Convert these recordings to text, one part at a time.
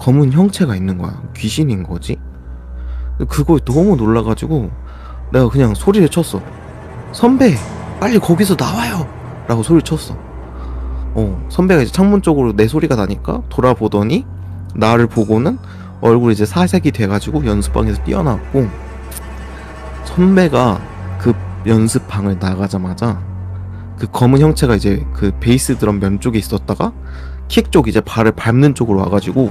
검은 형체가 있는 거야. 귀신인 거지? 그거 너무 놀라가지고 내가 그냥 소리를 쳤어. 선배, 빨리 거기서 나와요! 라고 소리를 쳤어. 어, 선배가 이제 창문 쪽으로 내 소리가 나니까 돌아보더니 나를 보고는 얼굴이 이제 사색이 돼가지고 연습방에서 뛰어나왔고 선배가 그 연습방을 나가자마자 그 검은 형체가 이제 그 베이스 드럼 면 쪽에 있었다가 킥 쪽 이제 발을 밟는 쪽으로 와가지고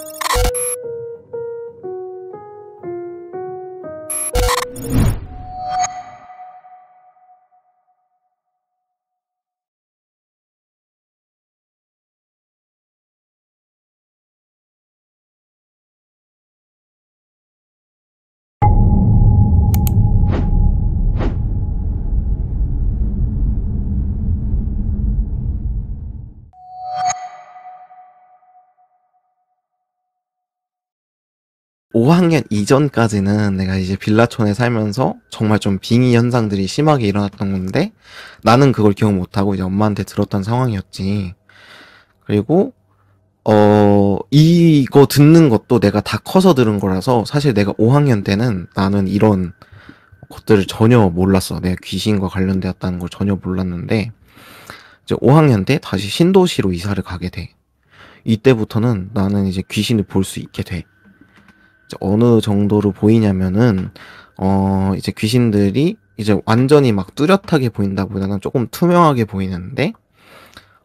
5학년 이전까지는 내가 이제 빌라촌에 살면서 정말 좀 빙의 현상들이 심하게 일어났던 건데 나는 그걸 기억 못하고 이제 엄마한테 들었던 상황이었지. 그리고 어 이거 듣는 것도 내가 다 커서 들은 거라서 사실 내가 5학년 때는 나는 이런 것들을 전혀 몰랐어. 내가 귀신과 관련되었다는 걸 전혀 몰랐는데 이제 5학년 때 다시 신도시로 이사를 가게 돼. 이때부터는 나는 이제 귀신을 볼 수 있게 돼. 어느 정도로 보이냐면은 어 이제 귀신들이 이제 완전히 막 뚜렷하게 보인다보다는 조금 투명하게 보이는데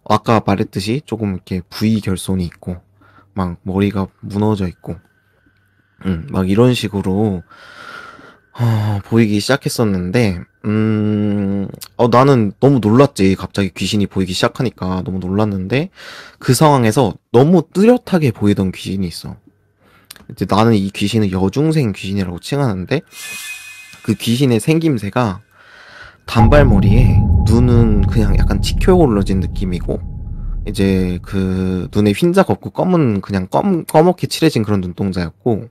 아까 말했듯이 조금 이렇게 부위 결손이 있고 막 머리가 무너져 있고 음, 막 이런 식으로 어, 보이기 시작했었는데 음, 어, 나는 너무 놀랐지. 갑자기 귀신이 보이기 시작하니까 너무 놀랐는데, 그 상황에서 너무 뚜렷하게 보이던 귀신이 있어. 이제 나는 이 귀신을 여중생 귀신이라고 칭하는데 그 귀신의 생김새가 단발머리에 눈은 그냥 약간 치켜 올러진 느낌이고 이제 그 눈에 흰자걷고 검은 그냥 검 검게 칠해진 그런 눈동자였고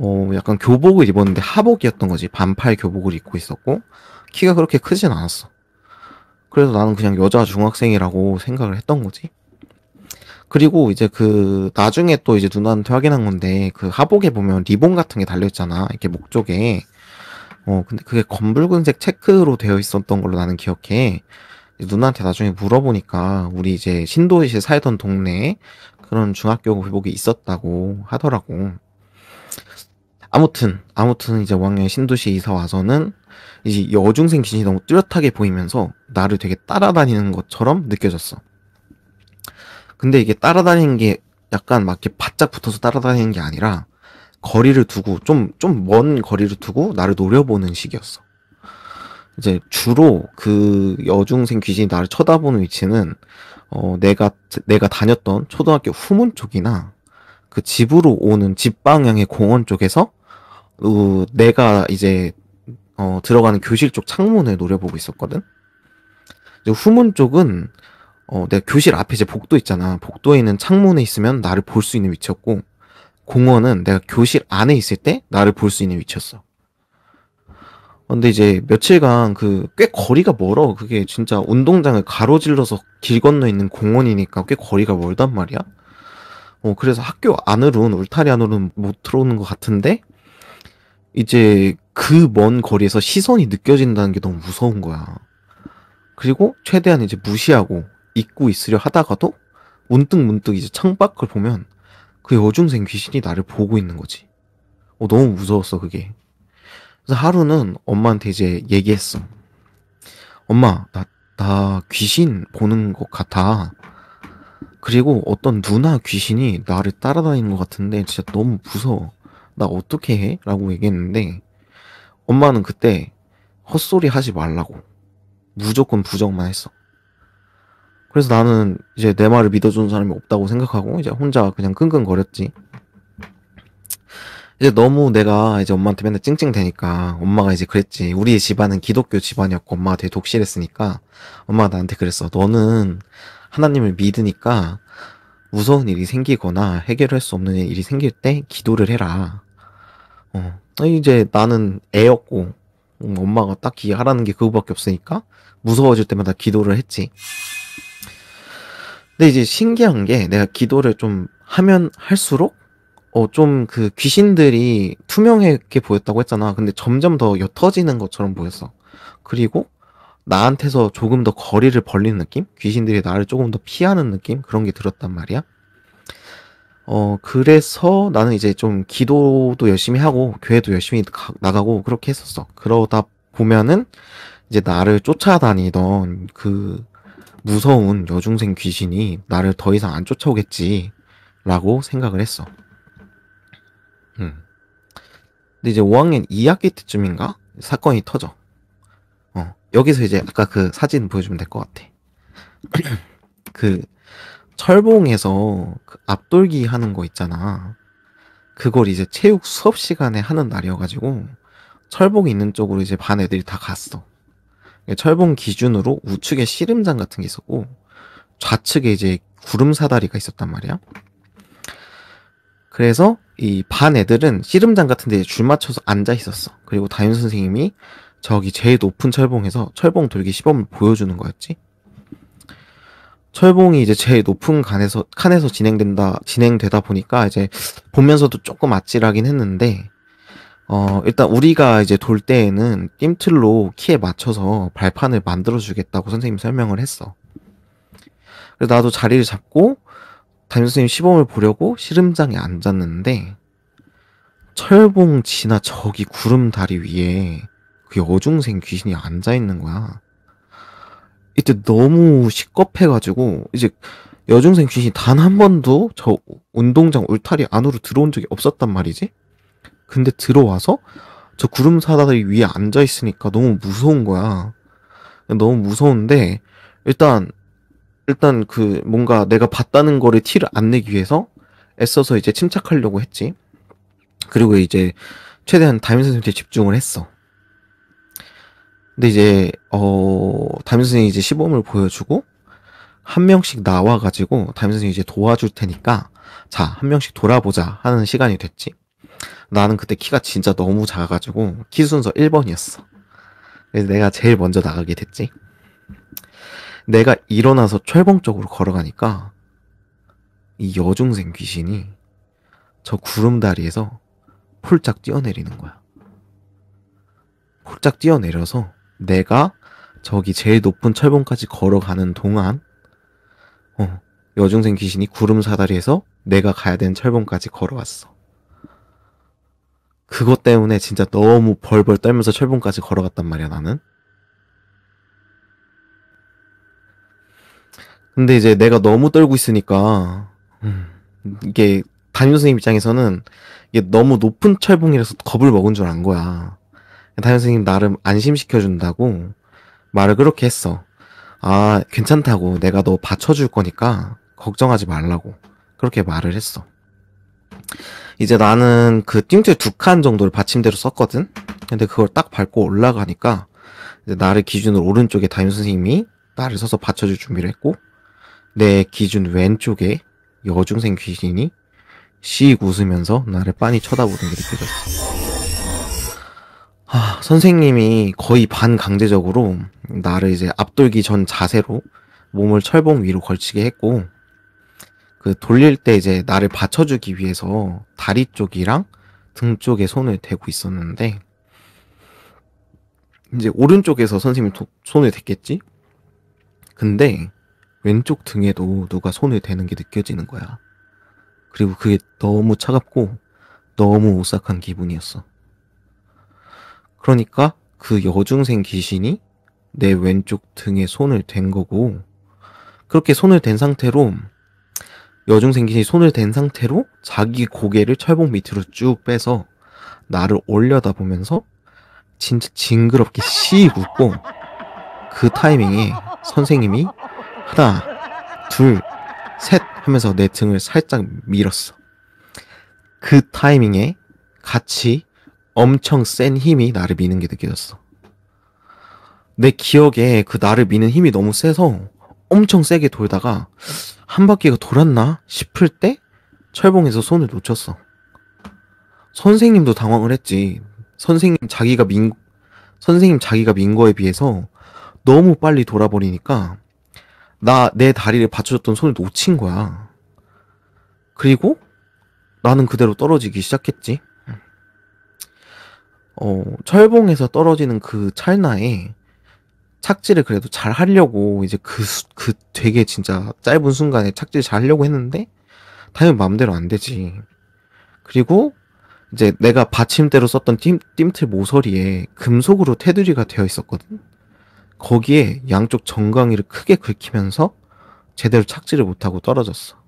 어 약간 교복을 입었는데 하복이었던 거지 반팔 교복을 입고 있었고 키가 그렇게 크진 않았어. 그래서 나는 그냥 여자 중학생이라고 생각을 했던 거지. 그리고 이제 그 나중에 또 이제 누나한테 확인한 건데 그 하복에 보면 리본 같은 게 달려 있잖아. 이렇게 목 쪽에. 어 근데 그게 검붉은색 체크로 되어 있었던 걸로 나는 기억해. 누나한테 나중에 물어보니까 우리 이제 신도시에 살던 동네에 그런 중학교 교복이 있었다고 하더라고. 아무튼 아무튼 이제 왕학년 신도시 이사 와서는 이제 여중생 귀신이 너무 뚜렷하게 보이면서 나를 되게 따라다니는 것처럼 느껴졌어. 근데 이게 따라다니는 게 약간 막 이렇게 바짝 붙어서 따라다니는 게 아니라 거리를 두고 좀 좀 먼 거리를 두고 나를 노려보는 식이었어. 이제 주로 그 여중생 귀신이 나를 쳐다보는 위치는 어 내가 내가 다녔던 초등학교 후문 쪽이나 그 집으로 오는 집 방향의 공원 쪽에서 어, 내가 이제 어 들어가는 교실 쪽 창문을 노려보고 있었거든. 후문 쪽은 어, 내가 교실 앞에 이제 복도 있잖아. 복도에 있는 창문에 있으면 나를 볼 수 있는 위치였고, 공원은 내가 교실 안에 있을 때 나를 볼 수 있는 위치였어. 근데 이제 며칠간 그 꽤 거리가 멀어. 그게 진짜 운동장을 가로질러서 길 건너 있는 공원이니까 꽤 거리가 멀단 말이야. 어, 그래서 학교 안으로는 울타리 안으로는 못 들어오는 것 같은데 이제 그 먼 거리에서 시선이 느껴진다는 게 너무 무서운 거야. 그리고 최대한 이제 무시하고 잊고 있으려 하다가도 문득 문득 이제 창밖을 보면 그 여중생 귀신이 나를 보고 있는 거지. 어, 너무 무서웠어 그게. 그래서 하루는 엄마한테 이제 얘기했어. 엄마 나, 나 귀신 보는 것 같아. 그리고 어떤 누나 귀신이 나를 따라다니는 것 같은데 진짜 너무 무서워. 나 어떻게 해? 라고 얘기했는데 엄마는 그때 헛소리 하지 말라고 무조건 부정만 했어. 그래서 나는 이제 내 말을 믿어주는 사람이 없다고 생각하고 이제 혼자 그냥 끙끙거렸지. 이제 너무 내가 이제 엄마한테 맨날 찡찡대니까 엄마가 이제 그랬지. 우리 집안은 기독교 집안이었고 엄마가 되게 독실했으니까 엄마가 나한테 그랬어. 너는 하나님을 믿으니까 무서운 일이 생기거나 해결할 수 없는 일이 생길 때 기도를 해라. 어. 이제 나는 애였고 음, 엄마가 딱히 하라는 게 그거밖에 없으니까 무서워질 때마다 기도를 했지. 근데 이제 신기한 게 내가 기도를 좀 하면 할수록 어, 좀 그 귀신들이 투명하게 보였다고 했잖아. 근데 점점 더 옅어지는 것처럼 보였어. 그리고 나한테서 조금 더 거리를 벌리는 느낌? 귀신들이 나를 조금 더 피하는 느낌? 그런 게 들었단 말이야. 어, 그래서 나는 이제 좀 기도도 열심히 하고, 교회도 열심히 가, 나가고, 그렇게 했었어. 그러다 보면은, 이제 나를 쫓아다니던 그 무서운 여중생 귀신이 나를 더 이상 안 쫓아오겠지라고 생각을 했어. 음. 근데 이제 5학년 2학기 때쯤인가 사건이 터져. 어 여기서 이제 아까 그 사진 보여주면 될 것 같아. 그 철봉에서 그 앞돌기 하는 거 있잖아. 그걸 이제 체육 수업 시간에 하는 날이어가지고 철봉 있는 쪽으로 이제 반 애들이 다 갔어. 예, 철봉 기준으로 우측에 씨름장 같은 게 있었고 좌측에 이제 구름 사다리가 있었단 말이야. 그래서 이 반 애들은 씨름장 같은 데에줄 맞춰서 앉아 있었어. 그리고 다윤 선생님이 저기 제일 높은 철봉에서 철봉 돌기 시범을 보여주는 거였지. 철봉이 이제 제일 높은 칸에서 칸에서 진행된다 진행되다 보니까 이제 보면서도 조금 아찔하긴 했는데 어, 일단 우리가 이제 돌 때에는 띠틀로 키에 맞춰서 발판을 만들어주겠다고 선생님 이 설명을 했어. 그래서 나도 자리를 잡고 담임 선생님 시범을 보려고 시름장에 앉았는데 철봉 지나 저기 구름 다리 위에 그 여중생 귀신이 앉아 있는 거야. 이때 너무 시겁해가지고 이제 여중생 귀신이 단 한 번도 저 운동장 울타리 안으로 들어온 적이 없었단 말이지. 근데 들어와서 저 구름 사다리 위에 앉아 있으니까 너무 무서운 거야. 너무 무서운데 일단 일단 그 뭔가 내가 봤다는 거를 티를 안 내기 위해서 애써서 이제 침착하려고 했지. 그리고 이제 최대한 담임 선생님께 집중을 했어. 근데 이제 어 담임 선생님이 이제 시범을 보여주고 한 명씩 나와가지고 담임 선생님이 이제 도와줄 테니까 자 한 명씩 돌아보자 하는 시간이 됐지. 나는 그때 키가 진짜 너무 작아가지고 키 순서 1번이었어. 그래서 내가 제일 먼저 나가게 됐지. 내가 일어나서 철봉 쪽으로 걸어가니까 이 여중생 귀신이 저 구름다리에서 폴짝 뛰어내리는 거야. 폴짝 뛰어내려서 내가 저기 제일 높은 철봉까지 걸어가는 동안 어, 여중생 귀신이 구름 사다리에서 내가 가야 되는 철봉까지 걸어왔어. 그것 때문에 진짜 너무 벌벌 떨면서 철봉까지 걸어갔단 말이야, 나는. 근데 이제 내가 너무 떨고 있으니까, 음, 이게 담임 선생님 입장에서는 이게 너무 높은 철봉이라서 겁을 먹은 줄 안 거야. 담임 선생님 나름 안심시켜준다고 말을 그렇게 했어. 아, 괜찮다고. 내가 너 받쳐줄 거니까 걱정하지 말라고. 그렇게 말을 했어. 이제 나는 그 띵줄 두칸 정도를 받침대로 썼거든? 근데 그걸 딱 밟고 올라가니까 이제 나를 기준으로 오른쪽에 담임 선생님이 나를 서서 받쳐줄 준비를 했고 내 기준 왼쪽에 여중생 귀신이 씩 웃으면서 나를 빤히 쳐다보는 게 느껴졌어. 아, 선생님이 거의 반강제적으로 나를 이제 앞돌기 전 자세로 몸을 철봉 위로 걸치게 했고 그 돌릴 때 이제 나를 받쳐주기 위해서 다리 쪽이랑 등 쪽에 손을 대고 있었는데 이제 오른쪽에서 선생님이 도, 손을 댔겠지? 근데 왼쪽 등에도 누가 손을 대는 게 느껴지는 거야. 그리고 그게 너무 차갑고 너무 오싹한 기분이었어. 그러니까 그 여중생 귀신이 내 왼쪽 등에 손을 댄 거고 그렇게 손을 댄 상태로 여중생기이 손을 댄 상태로 자기 고개를 철봉 밑으로 쭉 빼서 나를 올려다 보면서 진짜 징그럽게 씨 웃고 그 타이밍에 선생님이 하나, 둘, 셋 하면서 내 등을 살짝 밀었어. 그 타이밍에 같이 엄청 센 힘이 나를 미는 게 느껴졌어. 내 기억에 그 나를 미는 힘이 너무 세서 엄청 세게 돌다가 한 바퀴가 돌았나 싶을 때 철봉에서 손을 놓쳤어. 선생님도 당황을 했지. 선생님 자기가 민 선생님 자기가 민 거에 비해서 너무 빨리 돌아버리니까 나 내 다리를 받쳐줬던 손을 놓친 거야. 그리고 나는 그대로 떨어지기 시작했지. 어, 철봉에서 떨어지는 그 찰나에 착지를 그래도 잘 하려고 이제 그, 그 되게 진짜 짧은 순간에 착지를 잘 하려고 했는데 당연히 마음대로 안 되지. 그리고 이제 내가 받침대로 썼던 띠, 띠틀 모서리에 금속으로 테두리가 되어 있었거든. 거기에 양쪽 정강이를 크게 긁히면서 제대로 착지를 못하고 떨어졌어.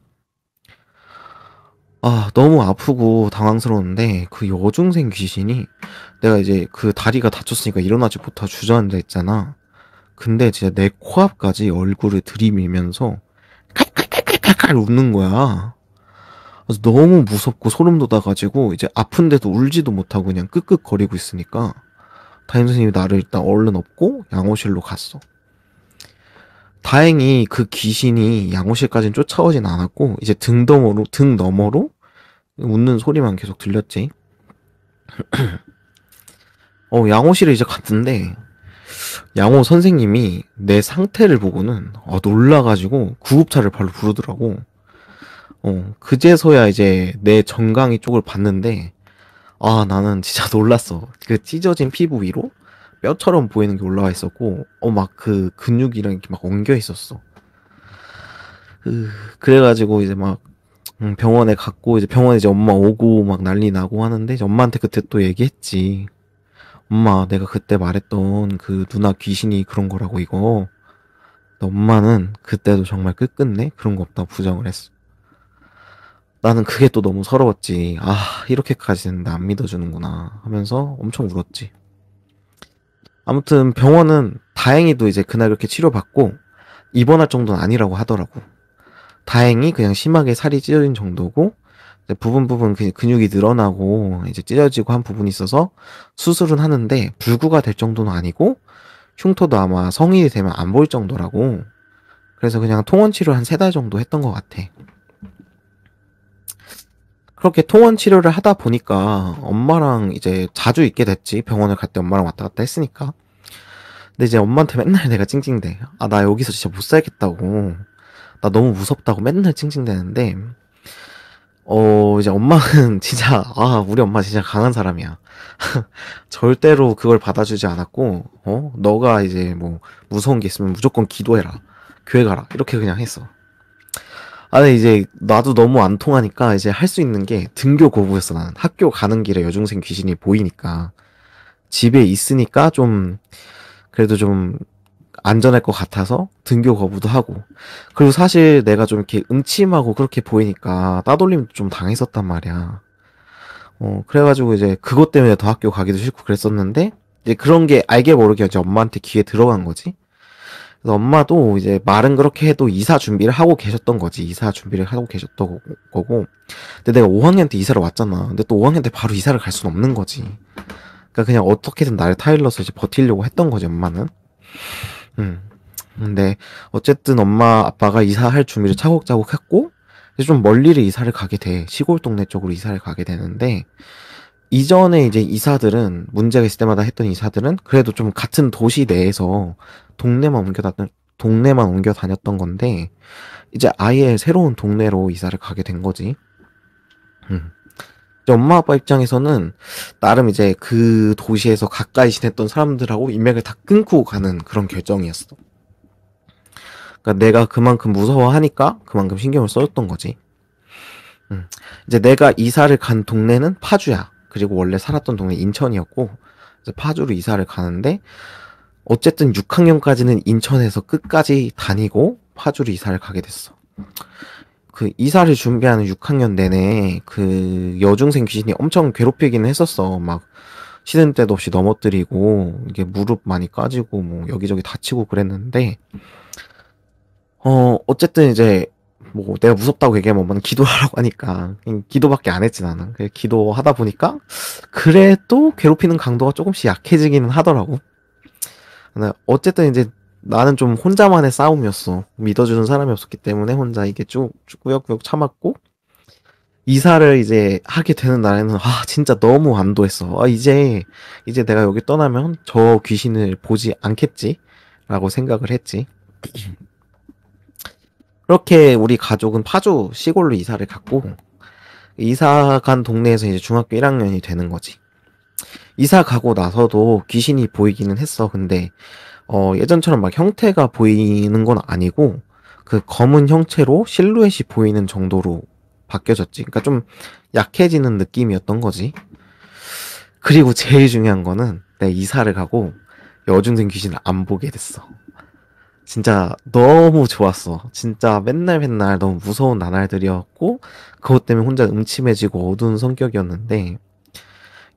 아, 너무 아프고 당황스러운데 그 여중생 귀신이 내가 이제 그 다리가 다쳤으니까 일어나지 못하고 주저앉아 있잖아. 근데 진짜 내 코앞까지 얼굴을 들이밀면서 칼칼칼칼칼 웃는 거야. 그래서 너무 무섭고 소름 돋아가지고 이제 아픈데도 울지도 못하고 그냥 끄끄거리고 있으니까 담임 선생님이 나를 일단 얼른 업고 양호실로 갔어. 다행히 그 귀신이 양호실까지는 쫓아오진 않았고 이제 등 너머로 등 너머로 웃는 소리만 계속 들렸지. 어 양호실에 이제 갔는데 양호 선생님이 내 상태를 보고는 아, 놀라가지고 구급차를 바로 부르더라고. 어, 그제서야 이제 내 정강이 쪽을 봤는데 아 나는 진짜 놀랐어. 그 찢어진 피부 위로 뼈처럼 보이는 게 올라와 있었고 어 막 그 근육이랑 이렇게 막 엉겨 있었어. 으, 그래가지고 이제 막 음, 병원에 갔고 이제 병원에 이제 엄마 오고 막 난리 나고 하는데 엄마한테 그때 또 얘기했지. 엄마, 내가 그때 말했던 그 누나 귀신이 그런 거라고 이거. 엄마는 그때도 정말 끝끝내 그런 거 없다고 부정을 했어. 나는 그게 또 너무 서러웠지. 아, 이렇게까지는 나안 믿어주는구나 하면서 엄청 울었지. 아무튼 병원은 다행히도 이제 그날 그렇게 치료받고 입원할 정도는 아니라고 하더라고. 다행히 그냥 심하게 살이 찢어진 정도고 부분 부분 그 근육이 늘어나고 이제 찢어지고 한 부분이 있어서 수술은 하는데 불구가 될 정도는 아니고 흉터도 아마 성인이 되면 안 보일 정도라고 그래서 그냥 통원 치료 한 세 달 정도 했던 것 같아. 그렇게 통원 치료를 하다 보니까 엄마랑 이제 자주 있게 됐지 병원을 갈 때 엄마랑 왔다 갔다 했으니까. 근데 이제 엄마한테 맨날 내가 찡찡대. 아 나 여기서 진짜 못 살겠다고. 나 너무 무섭다고 맨날 찡찡대는데 어, 이제 엄마는 진짜, 아, 우리 엄마 진짜 강한 사람이야. 절대로 그걸 받아주지 않았고, 어, 너가 이제 뭐, 무서운 게 있으면 무조건 기도해라. 교회 가라. 이렇게 그냥 했어. 아, 니 이제, 나도 너무 안 통하니까 이제 할 수 있는 게 등교 거부였어, 나는. 학교 가는 길에 여중생 귀신이 보이니까. 집에 있으니까 좀, 그래도 좀, 안전할 것 같아서 등교 거부도 하고 그리고 사실 내가 좀 이렇게 음침하고 그렇게 보이니까 따돌림 좀 당했었단 말이야. 어 그래가지고 이제 그것 때문에 더 학교 가기도 싫고 그랬었는데 이제 그런 게 알게 모르게 이제 엄마한테 귀에 들어간 거지. 그래서 엄마도 이제 말은 그렇게 해도 이사 준비를 하고 계셨던 거지. 이사 준비를 하고 계셨던 거고. 근데 내가 5학년 때 이사를 왔잖아. 근데 또 5학년 때 바로 이사를 갈 수는 없는 거지. 그러니까 그냥 어떻게든 나를 타일러서 이제 버틸려고 했던 거지 엄마는. 음. 근데 어쨌든 엄마 아빠가 이사할 준비를 차곡차곡 했고 좀 멀리를 이사를 가게 돼 시골 동네 쪽으로 이사를 가게 되는데 이전에 이제 이사들은 문제가 있을 때마다 했던 이사들은 그래도 좀 같은 도시 내에서 동네만 옮겨 다녔 동네만 옮겨 다녔던 건데 이제 아예 새로운 동네로 이사를 가게 된 거지. 음. 엄마 아빠 입장에서는 나름 이제 그 도시에서 가까이 지냈던 사람들하고 인맥을 다 끊고 가는 그런 결정이었어. 그러니까 내가 그만큼 무서워하니까 그만큼 신경을 써줬던 거지. 음. 이제 내가 이사를 간 동네는 파주야. 그리고 원래 살았던 동네 인천이었고 이제 파주로 이사를 가는데 어쨌든 6학년까지는 인천에서 끝까지 다니고 파주로 이사를 가게 됐어. 그 이사를 준비하는 6학년 내내 그 여중생 귀신이 엄청 괴롭히기는 했었어. 막 시든 때도 없이 넘어뜨리고 이게 무릎 많이 까지고 뭐 여기저기 다치고 그랬는데 어 어쨌든 이제 뭐 내가 무섭다고 얘기하면 엄마는 기도하라고 하니까 기도밖에 안 했지 나는 그래, 기도하다 보니까 그래도 괴롭히는 강도가 조금씩 약해지기는 하더라고. 어쨌든 이제 나는 좀 혼자만의 싸움이었어. 믿어주는 사람이 없었기 때문에 혼자 이게 쭉, 쭉 꾸역꾸역 참았고, 이사를 이제 하게 되는 날에는, 아, 진짜 너무 안도했어. 아, 이제, 이제 내가 여기 떠나면 저 귀신을 보지 않겠지? 라고 생각을 했지. 그렇게 우리 가족은 파주 시골로 이사를 갔고, 이사 간 동네에서 이제 중학교 1학년이 되는 거지. 이사 가고 나서도 귀신이 보이기는 했어. 근데 어, 예전처럼 막 형태가 보이는 건 아니고 그 검은 형체로 실루엣이 보이는 정도로 바뀌어졌지. 그니까좀 약해지는 느낌이었던 거지. 그리고 제일 중요한 거는 내 이사를 가고 여중생 귀신을 안 보게 됐어. 진짜 너무 좋았어. 진짜 맨날 맨날 너무 무서운 나날들이었고 그것 때문에 혼자 음침해지고 어두운 성격이었는데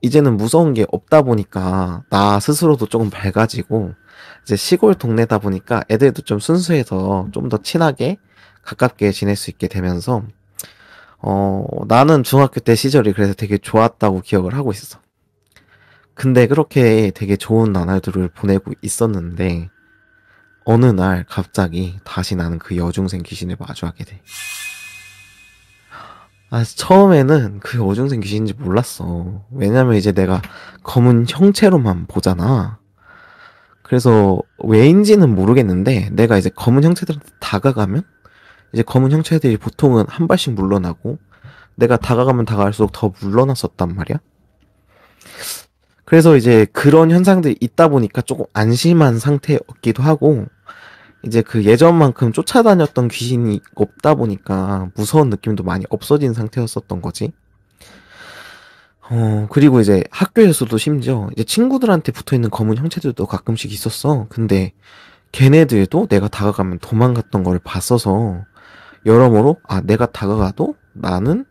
이제는 무서운 게 없다 보니까 나 스스로도 조금 밝아지고 이제 시골 동네다 보니까 애들도 좀 순수해서 좀 더 친하게 가깝게 지낼 수 있게 되면서 어 나는 중학교 때 시절이 그래서 되게 좋았다고 기억을 하고 있었어. 근데 그렇게 되게 좋은 나날들을 보내고 있었는데 어느 날 갑자기 다시 나는 그 여중생 귀신을 마주하게 돼. 아, 처음에는 그 여중생 귀신인지 몰랐어. 왜냐면 이제 내가 검은 형체로만 보잖아. 그래서 왜인지는 모르겠는데 내가 이제 검은 형체들한테 다가가면 이제 검은 형체들이 보통은 한 발씩 물러나고 내가 다가가면 다가갈수록 더 물러났었단 말이야. 그래서 이제 그런 현상들이 있다 보니까 조금 안심한 상태였기도 하고 이제 그 예전만큼 쫓아다녔던 귀신이 없다 보니까 무서운 느낌도 많이 없어진 상태였었던 거지. 어, 그리고 이제 학교에서도 심지어 이제 친구들한테 붙어 있는 검은 형체들도 가끔씩 있었어. 근데 걔네들도 내가 다가가면 도망갔던 걸 봤어서 여러모로 아, 내가 다가가도 나는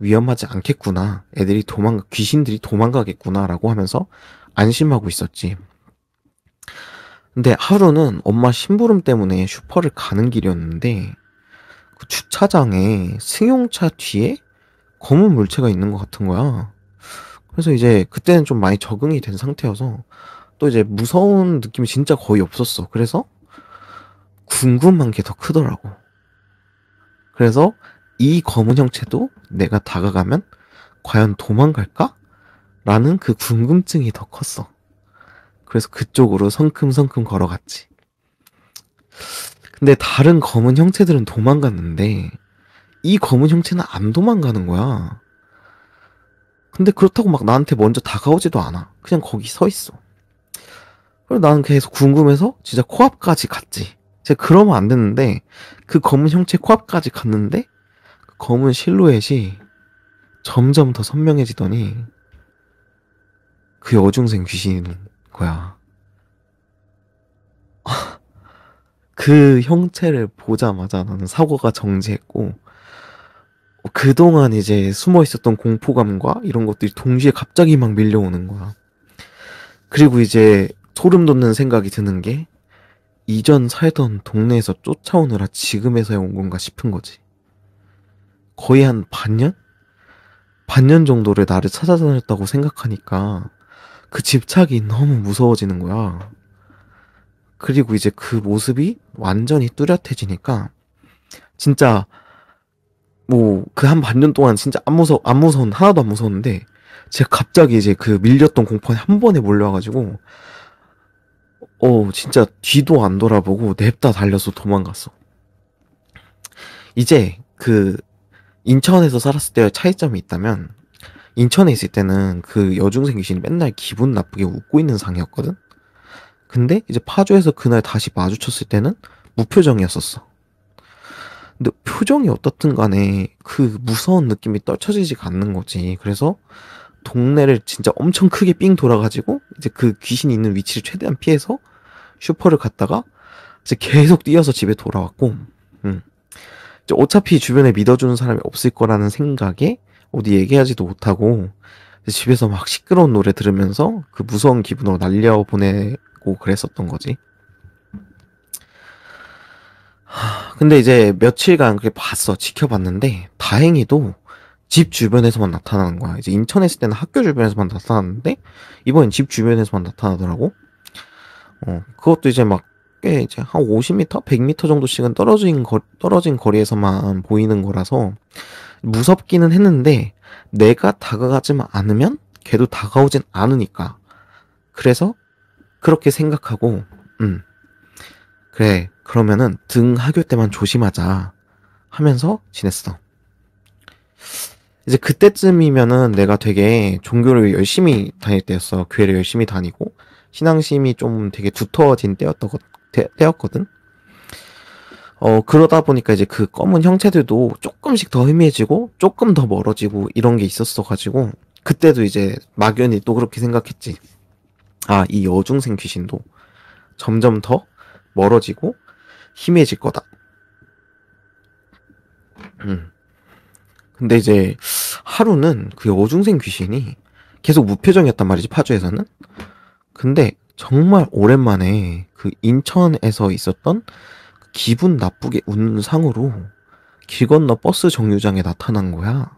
위험하지 않겠구나. 애들이 도망 가 귀신들이 도망가겠구나라고 하면서 안심하고 있었지. 근데 하루는 엄마 심부름 때문에 슈퍼를 가는 길이었는데 그 주차장에 승용차 뒤에 검은 물체가 있는 것 같은 거야. 그래서 이제 그때는 좀 많이 적응이 된 상태여서 또 이제 무서운 느낌이 진짜 거의 없었어. 그래서 궁금한 게 더 크더라고. 그래서 이 검은 형체도 내가 다가가면 과연 도망갈까? 라는 그 궁금증이 더 컸어. 그래서 그쪽으로 성큼성큼 걸어갔지. 근데 다른 검은 형체들은 도망갔는데 이 검은 형체는 안 도망가는 거야. 근데 그렇다고 막 나한테 먼저 다가오지도 않아. 그냥 거기 서 있어. 그리고 나는 계속 궁금해서 진짜 코앞까지 갔지. 제가 그러면 안 되는데 그 검은 형체 코앞까지 갔는데 그 검은 실루엣이 점점 더 선명해지더니 그 여중생 귀신인 거야. 그 형체를 보자마자 나는 사고가 정지했고 그동안 이제 숨어 있었던 공포감과 이런 것들이 동시에 갑자기 막 밀려오는 거야. 그리고 이제 소름 돋는 생각이 드는 게 이전 살던 동네에서 쫓아오느라 지금에서야 온 건가 싶은 거지. 거의 한 반년? 반년 정도를 나를 찾아다녔다고 생각하니까 그 집착이 너무 무서워지는 거야. 그리고 이제 그 모습이 완전히 뚜렷해지니까 진짜 뭐그한 반년 동안 진짜 안 무서 안 무서운 하나도 안 무서웠는데 제가 갑자기 이제 그 밀렸던 공포에 한 번에 몰려와가지고 어 진짜 뒤도 안 돌아보고 냅다 달려서 도망갔어. 이제 그 인천에서 살았을 때의 차이점이 있다면 인천에 있을 때는 그 여중생 귀신이 맨날 기분 나쁘게 웃고 있는 상이었거든. 근데 이제 파주에서 그날 다시 마주쳤을 때는 무표정이었었어. 근데 표정이 어떻든 간에 그 무서운 느낌이 떨쳐지지가 않는 거지. 그래서 동네를 진짜 엄청 크게 삥 돌아가지고 이제 그 귀신이 있는 위치를 최대한 피해서 슈퍼를 갔다가 이제 계속 뛰어서 집에 돌아왔고, 음. 이제 어차피 주변에 믿어주는 사람이 없을 거라는 생각에 어디 얘기하지도 못하고 이제 집에서 막 시끄러운 노래 들으면서 그 무서운 기분으로 날려 보내고 그랬었던 거지. 근데 이제 며칠간 그렇게 봤어. 지켜봤는데 다행히도 집 주변에서만 나타나는 거야. 이제 인천에 있을 때는 학교 주변에서만 나타났는데 이번엔 집 주변에서만 나타나더라고. 어, 그것도 이제 막 꽤 이제 한 50m, 100m 정도씩은 떨어진 거 떨어진 거리에서만 보이는 거라서 무섭기는 했는데 내가 다가가지만 않으면 걔도 다가오진 않으니까. 그래서 그렇게 생각하고 음. 그래. 그러면은 등하교 때만 조심하자 하면서 지냈어. 이제 그때쯤이면은 내가 되게 종교를 열심히 다닐 때였어. 교회를 열심히 다니고 신앙심이 좀 되게 두터워진 때였던 것, 때였거든. 어 그러다 보니까 이제 그 검은 형체들도 조금씩 더 희미해지고 조금 더 멀어지고 이런 게 있었어 가지고 그때도 이제 막연히 또 그렇게 생각했지. 아 이 여중생 귀신도 점점 더 멀어지고 심해질 거다. 음. 근데 이제 하루는 그어중생 귀신이 계속 무표정이었단 말이지 파주에서는. 근데 정말 오랜만에 그 인천에서 있었던 기분 나쁘게 웃는 상으로 길 건너 버스 정류장에 나타난 거야.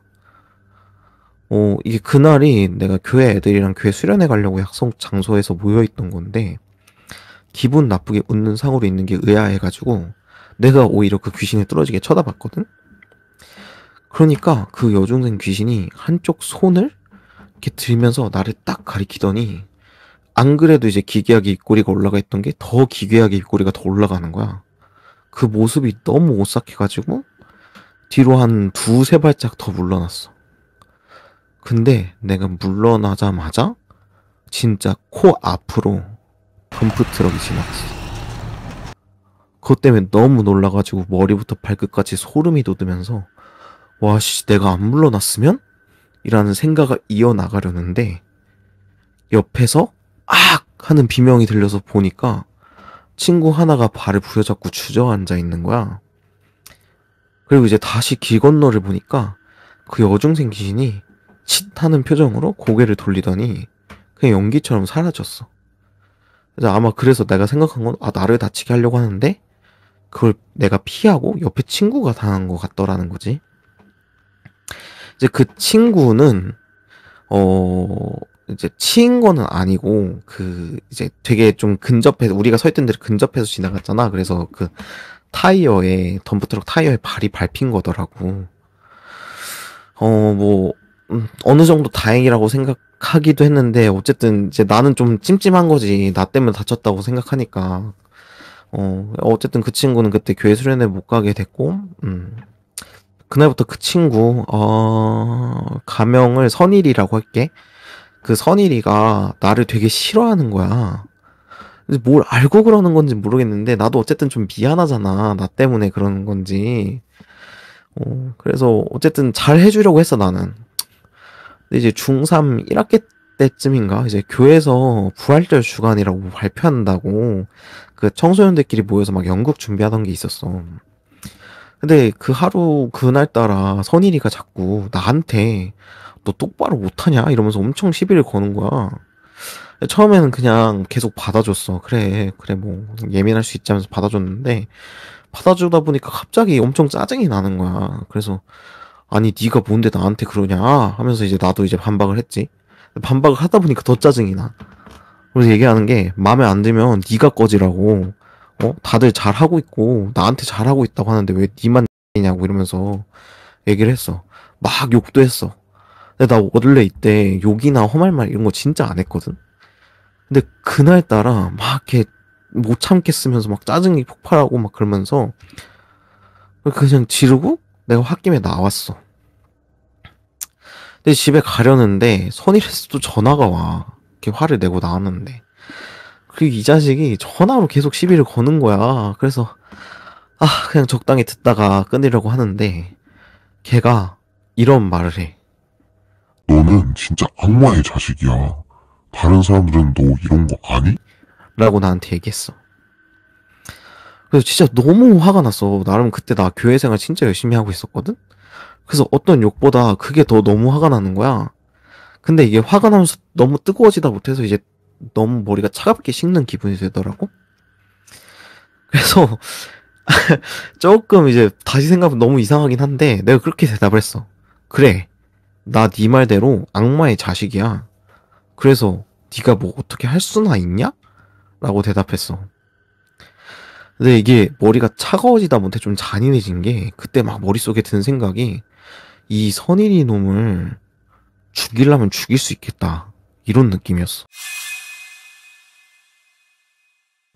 어, 이게 그날이 내가 교회 애들이랑 교회 수련회 가려고 약속 장소에서 모여있던 건데, 기분 나쁘게 웃는 상으로 있는 게 의아해가지고 내가 오히려 그 귀신을 떨어지게 쳐다봤거든? 그러니까 그 여중생 귀신이 한쪽 손을 이렇게 들면서 나를 딱 가리키더니 안 그래도 이제 기괴하게 입꼬리가 올라가 있던 게 더 기괴하게 입꼬리가 더 올라가는 거야. 그 모습이 너무 오싹해가지고 뒤로 한 두세 발짝 더 물러났어. 근데 내가 물러나자마자 진짜 코 앞으로 덤프트럭이 지나갔어. 그것 때문에 너무 놀라가지고 머리부터 발끝까지 소름이 돋으면서 와씨 내가 안 물러났으면? 이라는 생각을 이어나가려는데 옆에서 악 하는 비명이 들려서 보니까 친구 하나가 발을 부여잡고 주저앉아 있는 거야. 그리고 이제 다시 길 건너를 보니까 그 여중생 귀신이 칫 하는 표정으로 고개를 돌리더니 그냥 연기처럼 사라졌어. 그래서 아마 그래서 내가 생각한 건 아 나를 다치게 하려고 하는데 그걸 내가 피하고 옆에 친구가 당한 것 같더라는 거지. 이제 그 친구는 어 이제 치인 거는 아니고 그 이제 되게 좀 근접해서 우리가 서 있던 데를 근접해서 지나갔잖아. 그래서 그 타이어에 덤프트럭 타이어에 발이 밟힌 거더라고. 어뭐 음, 어느 정도 다행이라고 생각하기도 했는데 어쨌든 이제 나는 좀 찜찜한 거지 나 때문에 다쳤다고 생각하니까 어 어쨌든 그 친구는 그때 교회 수련회 못 가게 됐고 음 그날부터 그 친구 어 가명을 선일이라고 할게 그 선일이가 나를 되게 싫어하는 거야 뭘 알고 그러는 건지 모르겠는데 나도 어쨌든 좀 미안하잖아 나 때문에 그러는 건지 어 그래서 어쨌든 잘 해주려고 했어 나는 근데 이제 중3 1학기 때쯤인가 이제 교회에서 부활절 주간이라고 발표한다고 그 청소년들끼리 모여서 막 연극 준비하던 게 있었어. 근데 그 하루 그날 따라 선일이가 자꾸 나한테 너 똑바로 못하냐 이러면서 엄청 시비를 거는 거야. 처음에는 그냥 계속 받아줬어. 그래, 그래, 뭐, 예민할 수 있지 면서 받아줬는데, 받아주다 보니까 갑자기 엄청 짜증이 나는 거야. 그래서, 아니 네가 뭔데 나한테 그러냐 하면서 이제 나도 이제 반박을 했지. 반박을 하다 보니까 더 짜증이 나. 그래서 얘기하는 게 마음에 안 들면 네가 꺼지라고. 어? 다들 잘 하고 있고 나한테 잘 하고 있다고 하는데 왜 니만 이 냐고 이러면서 얘기를 했어. 막 욕도 했어. 근데 나 원래 이때 욕이나 험할 말 이런 거 진짜 안 했거든. 근데 그날 따라 막 이렇게 못 참겠으면서 막 짜증이 폭발하고 막 그러면서 그냥 지르고 내가 홧김에 나왔어. 근데 집에 가려는데 손이에서또 전화가 와. 이렇게 화를 내고 나왔는데. 그리고 이 자식이 전화로 계속 시비를 거는 거야. 그래서 아 그냥 적당히 듣다가 끊으려고 하는데 걔가 이런 말을 해. 너는 진짜 악마의 자식이야. 다른 사람들은 너 이런 거 아니? 라고 나한테 얘기했어. 그래서 진짜 너무 화가 났어. 나름 그때 나 교회 생활 진짜 열심히 하고 있었거든? 그래서 어떤 욕보다 그게 더 너무 화가 나는 거야. 근데 이게 화가 나면서 너무 뜨거워지다 못해서 이제 너무 머리가 차갑게 식는 기분이 되더라고. 그래서 조금 이제 다시 생각하면 너무 이상하긴 한데 내가 그렇게 대답을 했어. 그래. 나 네 말대로 악마의 자식이야. 그래서 네가 뭐 어떻게 할 수나 있냐? 라고 대답했어. 근데 이게 머리가 차가워지다 못해 좀 잔인해진 게 그때 막 머릿속에 드는 생각이 이선일이 놈을 죽이려면 죽일 수 있겠다. 이런 느낌이었어.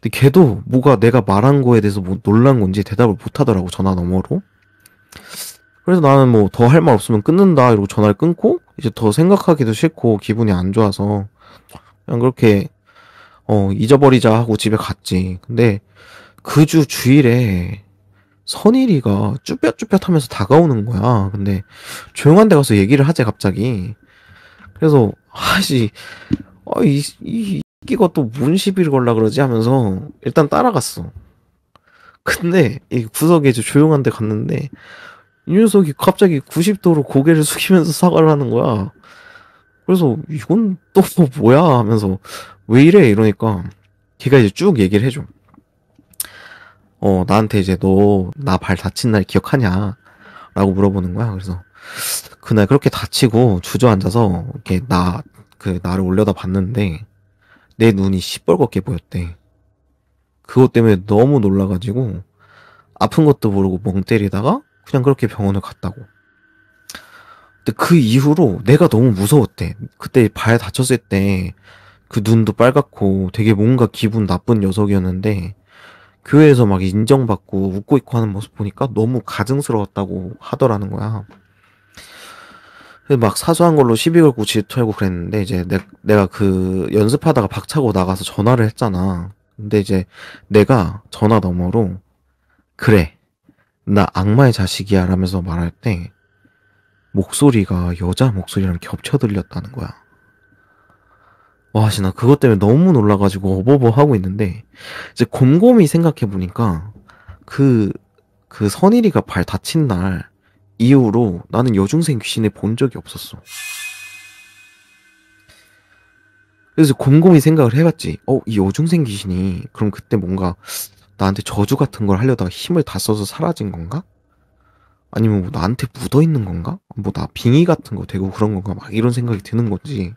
근데 걔도 뭐가 내가 말한 거에 대해서 뭐 놀란 건지 대답을 못 하더라고, 전화 너머로. 그래서 나는 뭐 더 할 말 없으면 끊는다 이러고 전화를 끊고 이제 더 생각하기도 싫고 기분이 안 좋아서 그냥 그렇게 어 잊어버리자 하고 집에 갔지. 근데 그주 주일에 선일이가 쭈뼛쭈뼛하면서 다가오는 거야. 근데 조용한 데 가서 얘기를 하재 갑자기. 그래서 아씨, 아이 이, 이 끼가 또뭔 시비를 걸라 그러지 하면서 일단 따라갔어. 근데 이 구석에 이제 조용한 데 갔는데 윤석이 갑자기 90도로 고개를 숙이면서 사과를 하는 거야. 그래서 이건 또 뭐야 하면서 왜 이래 이러니까 걔가 이제 쭉 얘기를 해줘. 어, 나한테 이제 너 나 발 다친 날 기억하냐? 라고 물어보는 거야. 그래서 그날 그렇게 다치고 주저앉아서 이렇게 나, 그 나를 올려다 봤는데 내 눈이 시뻘겋게 보였대. 그것 때문에 너무 놀라가지고 아픈 것도 모르고 멍 때리다가 그냥 그렇게 병원을 갔다고. 근데 그 이후로 내가 너무 무서웠대. 그때 발 다쳤을 때 그 눈도 빨갛고 되게 뭔가 기분 나쁜 녀석이었는데 교회에서 막 인정받고 웃고 있고 하는 모습 보니까 너무 가증스러웠다고 하더라는 거야. 막 사소한 걸로 시비 걸고 질투하고 그랬는데 이제 내, 내가 그 연습하다가 박차고 나가서 전화를 했잖아. 근데 이제 내가 전화 너머로 그래 나 악마의 자식이야 라면서 말할 때 목소리가 여자 목소리랑 겹쳐 들렸다는 거야. 와, 씨, 나 그것 때문에 너무 놀라가지고 어버버 하고 있는데, 이제 곰곰이 생각해보니까, 그, 그 선일이가 발 다친 날 이후로 나는 여중생 귀신을 본 적이 없었어. 그래서 곰곰이 생각을 해봤지. 어, 이 여중생 귀신이 그럼 그때 뭔가 나한테 저주 같은 걸 하려다가 힘을 다 써서 사라진 건가? 아니면 뭐 나한테 묻어 있는 건가? 뭐 나 빙의 같은 거 되고 그런 건가? 막 이런 생각이 드는 거지.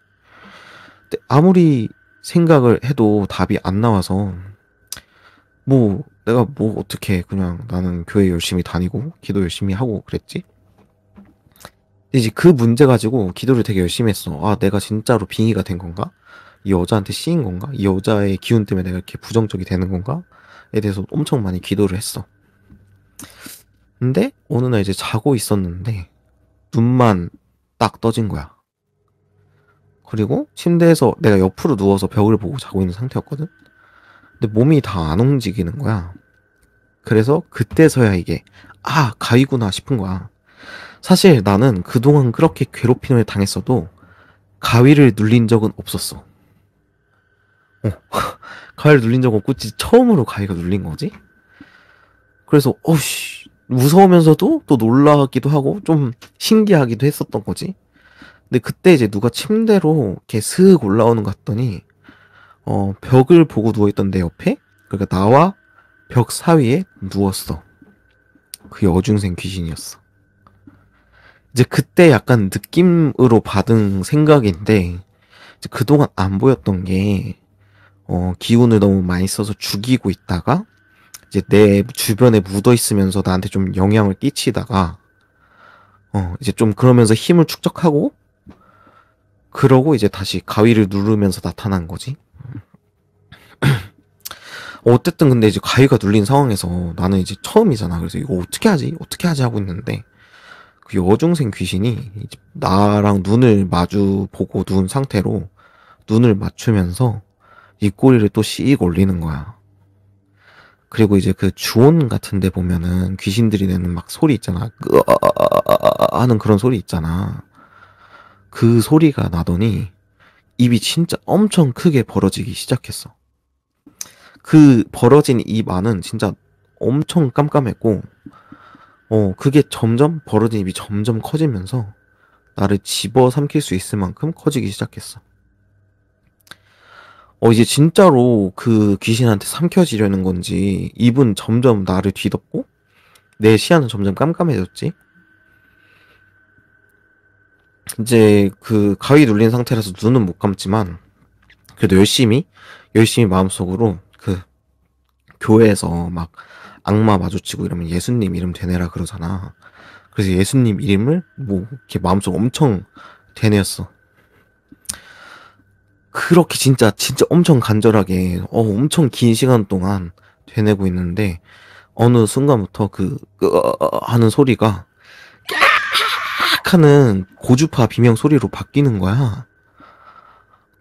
네, 아무리 생각을 해도 답이 안 나와서 뭐 내가 뭐 어떻게 그냥 나는 교회 열심히 다니고 기도 열심히 하고 그랬지. 이제 그 문제 가지고 기도를 되게 열심히 했어. 아 내가 진짜로 빙의가 된 건가? 이 여자한테 씌인 건가? 이 여자의 기운 때문에 내가 이렇게 부정적이 되는 건가?에 대해서 엄청 많이 기도를 했어. 근데 어느 날 이제 자고 있었는데 눈만 딱 떠진 거야. 그리고 침대에서 내가 옆으로 누워서 벽을 보고 자고 있는 상태였거든. 근데 몸이 다 안 움직이는 거야. 그래서 그때서야 이게 아 가위구나 싶은 거야. 사실 나는 그동안 그렇게 괴롭힘을 당했어도 가위를 눌린 적은 없었어. 어, 가위를 눌린 적 없고 처음으로 가위가 눌린 거지. 그래서 어씨 우 무서우면서도 또 놀라기도 하고 좀 신기하기도 했었던 거지. 근데 그때 이제 누가 침대로 이렇게 슥 올라오는 거 같더니 어 벽을 보고 누워있던 내 옆에 그러니까 나와 벽 사이에 누웠어. 그 여중생 귀신이었어. 이제 그때 약간 느낌으로 받은 생각인데 이제 그동안 안 보였던 게 어, 기운을 너무 많이 써서 죽이고 있다가 이제 내 주변에 묻어 있으면서 나한테 좀 영향을 끼치다가 어, 이제 좀 그러면서 힘을 축적하고 그러고 이제 다시 가위를 누르면서 나타난 거지. 어쨌든 근데 이제 가위가 눌린 상황에서 나는 이제 처음이잖아. 그래서 이거 어떻게 하지? 어떻게 하지? 하고 있는데 그 여중생 귀신이 나랑 눈을 마주 보고 누운 상태로 눈을 맞추면서 입꼬리를 또 씩 올리는 거야. 그리고 이제 그 주온 같은 데 보면은 귀신들이 내는 막 소리 있잖아. 끄어 그 아, 아, 아, 하는 그런 소리 있잖아. 그 소리가 나더니 입이 진짜 엄청 크게 벌어지기 시작했어. 그 벌어진 입 안은 진짜 엄청 깜깜했고, 어, 그게 점점 벌어진 입이 점점 커지면서 나를 집어 삼킬 수 있을 만큼 커지기 시작했어. 어, 이제 진짜로 그 귀신한테 삼켜지려는 건지 입은 점점 나를 뒤덮고 내 시야는 점점 깜깜해졌지. 이제 그 가위 눌린 상태라서 눈은 못 감지만 그래도 열심히 열심히 마음속으로 그 교회에서 막 악마 마주치고 이러면 예수님 이름 되내라 그러잖아. 그래서 예수님 이름을 뭐 이렇게 마음속 엄청 되뇌었어. 그렇게 진짜 진짜 엄청 간절하게 어 엄청 긴 시간 동안 되뇌고 있는데 어느 순간부터 그, 그 하는 소리가 탁하는 고주파 비명 소리로 바뀌는 거야.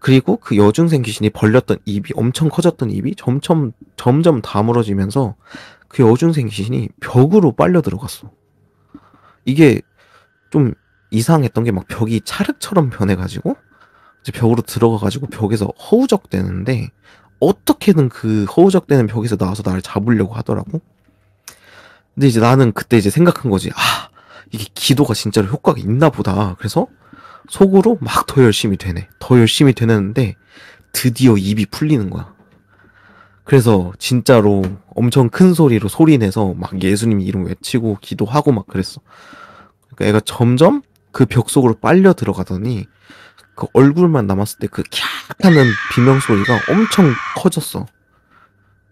그리고 그 여중생 귀신이 벌렸던 입이 엄청 커졌던 입이 점점 점점 다물어지면서 그 여중생 귀신이 벽으로 빨려 들어갔어. 이게 좀 이상했던 게 막 벽이 찰흙처럼 변해가지고 이제 벽으로 들어가가지고 벽에서 허우적대는데 어떻게든 그 허우적대는 벽에서 나와서 나를 잡으려고 하더라고. 근데 이제 나는 그때 이제 생각한 거지. 아, 이게 기도가 진짜로 효과가 있나 보다. 그래서 속으로 막 더 열심히 되네. 더 열심히 되는데 드디어 입이 풀리는 거야. 그래서 진짜로 엄청 큰 소리로 소리 내서 막 예수님 이름 외치고 기도하고 막 그랬어. 그러니까 애가 점점 그 벽 속으로 빨려 들어가더니 그 얼굴만 남았을 때 그캬 하는 비명 소리가 엄청 커졌어.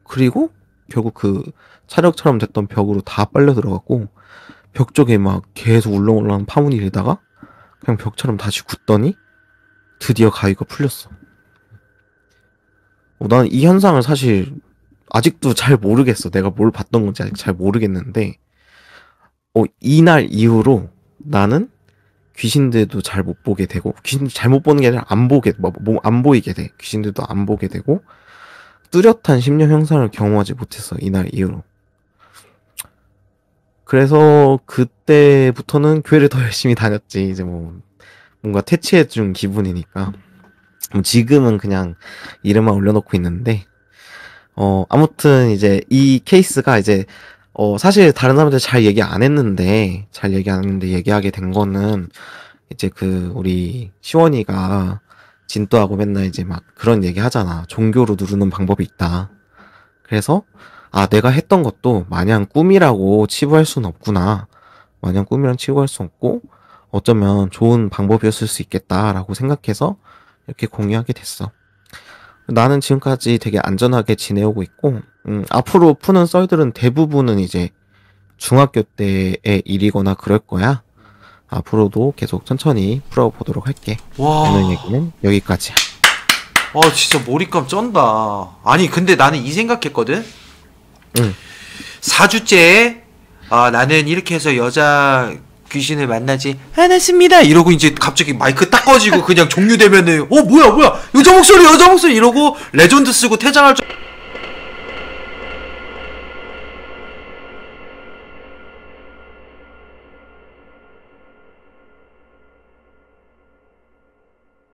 그리고 결국 그 차력처럼 됐던 벽으로 다 빨려 들어갔고 벽 쪽에 막 계속 울렁울렁 파문이 되다가 그냥 벽처럼 다시 굳더니 드디어 가위가 풀렸어. 나는 어, 이 현상을 사실 아직도 잘 모르겠어. 내가 뭘 봤던 건지 아직 잘 모르겠는데, 어, 이날 이후로 나는 귀신들도 잘 못 보게 되고, 귀신 잘못 보는 게 아니라 안 보게, 뭐안 뭐, 뭐, 보이게 돼. 귀신들도 안 보게 되고, 뚜렷한 심령 형상을 경험하지 못했어. 이날 이후로. 그래서 그때부터는 교회를 더 열심히 다녔지. 이제 뭐 뭔가 퇴치해 준 기분이니까. 뭐 지금은 그냥 이름만 올려놓고 있는데 어 아무튼 이제 이 케이스가 이제 어 사실 다른 사람들 잘 얘기 안 했는데 잘 얘기 안 했는데 얘기하게 된 거는 이제 그 우리 시원이가 진또하고 맨날 이제 막 그런 얘기 하잖아 종교로 누르는 방법이 있다 그래서 아, 내가 했던 것도 마냥 꿈이라고 치부할 순 없구나. 마냥 꿈이랑 치부할 순 없고 어쩌면 좋은 방법이었을 수 있겠다라고 생각해서 이렇게 공유하게 됐어. 나는 지금까지 되게 안전하게 지내오고 있고, 음, 앞으로 푸는 썰들은 대부분은 이제 중학교 때의 일이거나 그럴 거야. 앞으로도 계속 천천히 풀어보도록 할게. 와. 오늘 얘기는 여기까지야. 아, 진짜 몰입감 쩐다. 아니, 근데 나는 이 생각했거든? 음. 4주째 아, 나는 이렇게 해서 여자 귀신을 만나지 않았습니다. 이러고 이제 갑자기 마이크 딱 꺼지고 그냥 종료되면은 어 뭐야 뭐야 여자 목소리 여자 목소리 이러고 레전드 쓰고 퇴장할 줄.